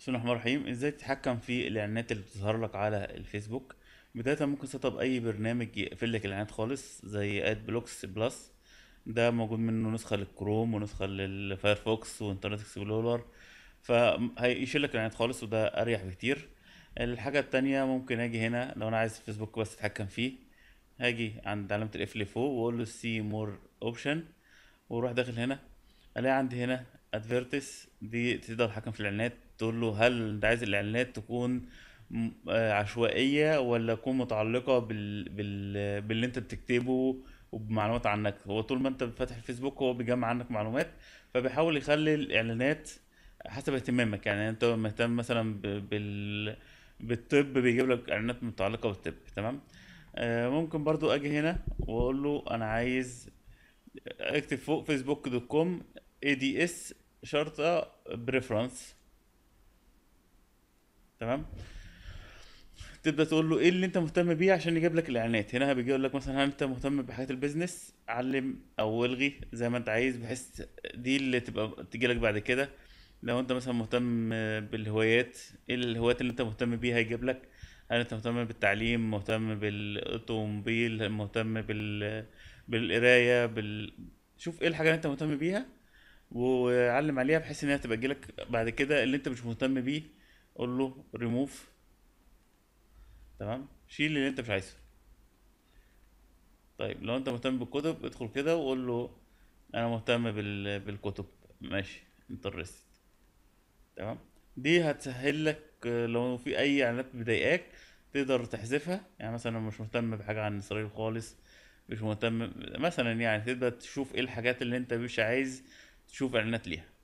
بسم الله الرحمن الرحيم ازاي تتحكم في الاعلانات اللي بتظهر لك على الفيسبوك بداية ممكن سيت اب اي برنامج يقفل لك الاعلانات خالص زي اد بلوكس بلس ده موجود منه نسخة للكروم ونسخة للفايرفوكس وانترنت اكسبلورر فهيشيل لك الاعلانات خالص وده اريح بكتير الحاجة التانية ممكن اجي هنا لو انا عايز فيسبوك بس اتحكم فيه هاجي عند علامة القفل فوق واقول له سي مور اوبشن واروح داخل هنا الاقي عندي هنا ادفيرتس دي تقدر تتحكم في الاعلانات تقول له هل انت عايز الاعلانات تكون آه، عشوائيه ولا تكون متعلقه بال... بال... باللي انت بتكتبه وبمعلومات عنك هو طول ما انت فاتح الفيسبوك هو بيجمع عنك معلومات فبيحاول يخلي الاعلانات حسب اهتمامك يعني انت مهتم مثلا بال بالطب بيجيب لك اعلانات متعلقه بالطب تمام آه، ممكن برضو اجي هنا واقول له انا عايز اكتب فوق فيسبوك دوت كوم اي دي اس شرطه بريفرنس تمام تبدا تقول له ايه اللي انت مهتم بيه عشان يجيب لك الاعلانات هنا بيجي يقول لك مثلا هل انت مهتم بحاجات البيزنس علم او الغي زي ما انت عايز بحيث دي اللي تبقى تجي لك بعد كده لو انت مثلا مهتم بالهوايات ايه الهوايات اللي انت مهتم بيها هيجيب لك هل انت مهتم بالتعليم مهتم بالاوتوموبيل مهتم بال بالقرايه بال شوف ايه الحاجه اللي انت مهتم بيها وعلم عليها بحيث انها تبقى تجيلك بعد كده اللي انت مش مهتم بيه قول له ريموف تمام شيل اللي انت مش عايزه طيب لو انت مهتم بالكتب ادخل كده وقول له انا مهتم بالكتب ماشي انترست تمام دي هتسهل لك لو في اي اعلانات مضايقاك تقدر تحذفها يعني مثلا مش مهتم بحاجه عن اسرائيل خالص مش مهتم مثلا يعني تقدر تشوف ايه الحاجات اللي انت مش عايز تشوف اعلانات ليها